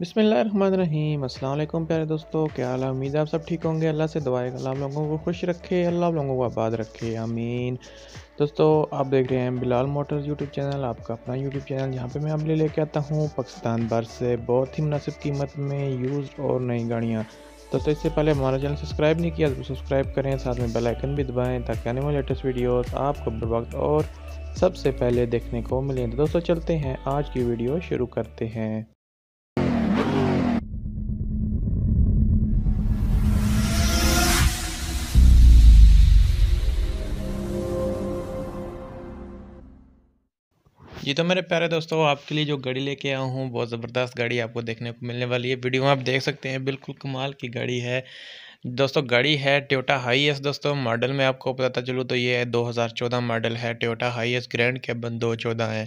बिसमीम अल्लाम प्यारे दोस्तों क्या हाल है उम्मीद है आप सब ठीक होंगे अल्लाह से दुआएं अल्लाह आप लोगों को खुश रखे अल्लाह आप लोगों को आबाद रखे आमीन दोस्तों आप देख रहे हैं बिलाल मोटर्स यूट्यूब चैनल आपका अपना यूट्यूब चैनल जहाँ पे मैं आप लेके आता हूँ पाकिस्तान भर से बहुत ही मुनासिब कीमत में यूज़ और नई गाड़ियाँ दोस्तों इससे पहले हमारा चैनल सब्सक्राइब नहीं किया तो सब्सक्राइब करें साथ में बेलाइकन भी दबाएँ ताकि आने वाले लेटेस्ट वीडियोज़ आपको बर वक्त और सबसे पहले देखने को मिलें तो दोस्तों चलते हैं आज की वीडियो शुरू करते हैं जी तो मेरे प्यारे दोस्तों आपके लिए जो गाड़ी लेके आया हूँ बहुत ज़बरदस्त गाड़ी आपको देखने को मिलने वाली है वीडियो में आप देख सकते हैं बिल्कुल कमाल की गाड़ी है दोस्तों गाड़ी है टोयोटा हाई एस दोस्तों मॉडल में आपको पता चलूँ तो ये 2014 मॉडल है Toyota Hiace grand cabin दो चौदह है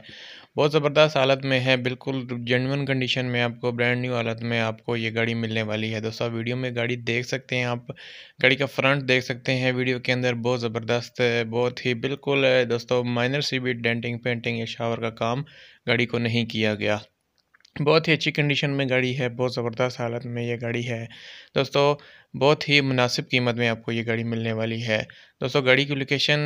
बहुत ज़बरदस्त हालत में है बिल्कुल जेनवन कंडीशन में आपको ब्रांड न्यू हालत में आपको ये गाड़ी मिलने वाली है दोस्तों वीडियो में गाड़ी देख सकते हैं आप गाड़ी का फ्रंट देख सकते हैं वीडियो के अंदर बहुत ज़बरदस्त बहुत ही बिल्कुल दोस्तों माइनर सी भी डेंटिंग पेंटिंग या शावर का काम गाड़ी को नहीं किया गया बहुत ही अच्छी कंडीशन में गाड़ी है बहुत ज़बरदस्त हालत में ये गाड़ी है दोस्तों बहुत ही मुनासिब कीमत में आपको ये गाड़ी मिलने वाली है दोस्तों गाड़ी की लोकेशन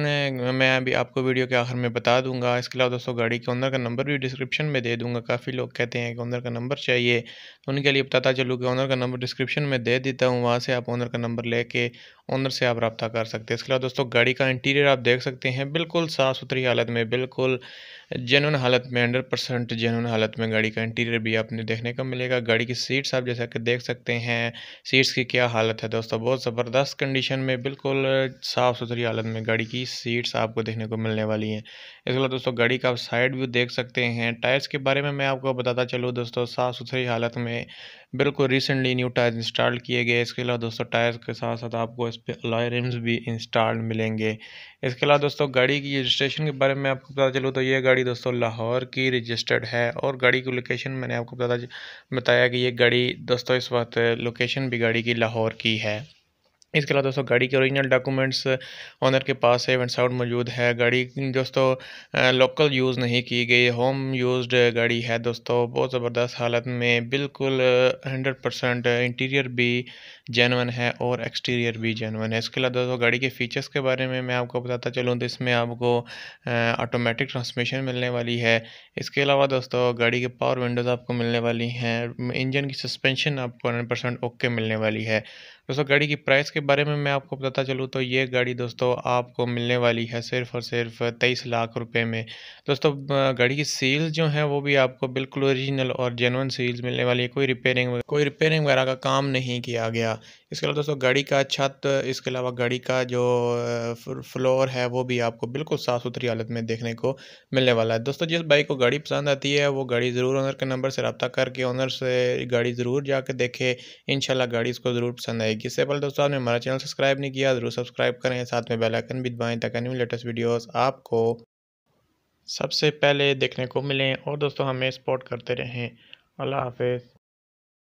मैं अभी आपको वीडियो के आखिर में बता दूंगा इसके अलावा दोस्तों गाड़ी के ओनर का नंबर भी डिस्क्रिप्शन में दे दूंगा काफ़ी लोग कहते हैं कि ओनर का नंबर चाहिए तो उनके लिए बताता चलूँ कि ओनर का नंबर डिस्क्रिप्शन में दे देता हूँ वहाँ से आप ओनर का नंबर लेके ओनर से आप रब्ता कर सकते हैं इसके अलावा दोस्तों गाड़ी का इंटीरियर आप देख सकते हैं बिल्कुल साफ़ सुथरी हालत में बिल्कुल जेनुन हालत में हंड्रेड परसेंट जेनुन हालत में गाड़ी का इंटीरियर भी आपने देखने को मिलेगा गाड़ी की सीट्स आप जैसा कि देख सकते हैं सीट्स की क्या हालत स्वागत है दोस्तों बहुत ज़बरदस्त कंडीशन में बिल्कुल साफ़ सुथरी हालत में गाड़ी की सीट्स आपको देखने को मिलने वाली हैं इसके अलावा दोस्तों गाड़ी का आप साइड व्यू देख सकते हैं टायर्स के बारे में मैं आपको बताता चलूँ दोस्तों साफ़ सुथरी हालत में बिल्कुल रिसेंटली न्यू टायर इंस्टॉल किए गए इसके अलावा दोस्तों टायर्स के साथ साथ आपको इस पर अलॉय रिम्स भी इंस्टॉल मिलेंगे इसके अलावा दोस्तों गाड़ी की रजिस्ट्रेशन के बारे में आपको पता चलूँ तो ये गाड़ी दोस्तों लाहौर की रजिस्टर्ड है और गाड़ी की लोकेशन मैंने आपको पता बताया कि ये गाड़ी दोस्तों इस वक्त लोकेशन भी गाड़ी की लाहौर की है इसके अलावा दोस्तों गाड़ी के ओरिजिनल डॉक्यूमेंट्स ऑनर के पास सेव एंड साउंड मौजूद है गाड़ी दोस्तों लोकल uh, यूज़ नहीं की गई होम यूज्ड गाड़ी है दोस्तों बहुत ज़बरदस्त हालत में बिल्कुल हंड्रेड परसेंट इंटीरियर भी जेनवन है और एक्सटीरियर भी जेनवन है इसके अलावा दोस्तों गाड़ी के फीचर्स के बारे में मैं आपको बताता चलूँ तो इसमें आपको ऑटोमेटिक uh, ट्रांसमिशन मिलने वाली है इसके अलावा दोस्तों गाड़ी के पावर विंडोज़ आपको मिलने वाली हैं इंजन की सस्पेंशन आपको हंड्रेड ओके मिलने वाली है दोस्तों गाड़ी की प्राइस के बारे में मैं आपको बताता चलूँ तो ये गाड़ी दोस्तों आपको मिलने वाली है सिर्फ और सिर्फ तेईस लाख रुपए में दोस्तों गाड़ी की सील्स जो हैं वो भी आपको बिल्कुल ओरिजिनल और जेनवन सील्स मिलने वाली है कोई रिपेयरिंग कोई रिपेयरिंग वगैरह का काम नहीं किया गया इसके अलावा दोस्तों गाड़ी का छत इसके अलावा गाड़ी का जो फ्लोर है वो भी आपको बिल्कुल साफ़ सुथरी हालत में देखने को मिलने वाला है दोस्तों जिस बाइक को गाड़ी पसंद आती है वो गाड़ी ज़रूर ऑनर के नंबर से रबता करके ऑनर से गाड़ी ज़रूर जा देखे इन गाड़ी इसको ज़रूर पसंद आएगी जाएगी इससे पहले दोस्तों आपने हमारा चैनल सब्सक्राइब नहीं किया जरूर सब्सक्राइब करें साथ में बेल आइकन भी दबाएं ताकि न्यू लेटेस्ट वीडियोस आपको सबसे पहले देखने को मिलें और दोस्तों हमें सपोर्ट करते रहें अल्लाह हाफिज़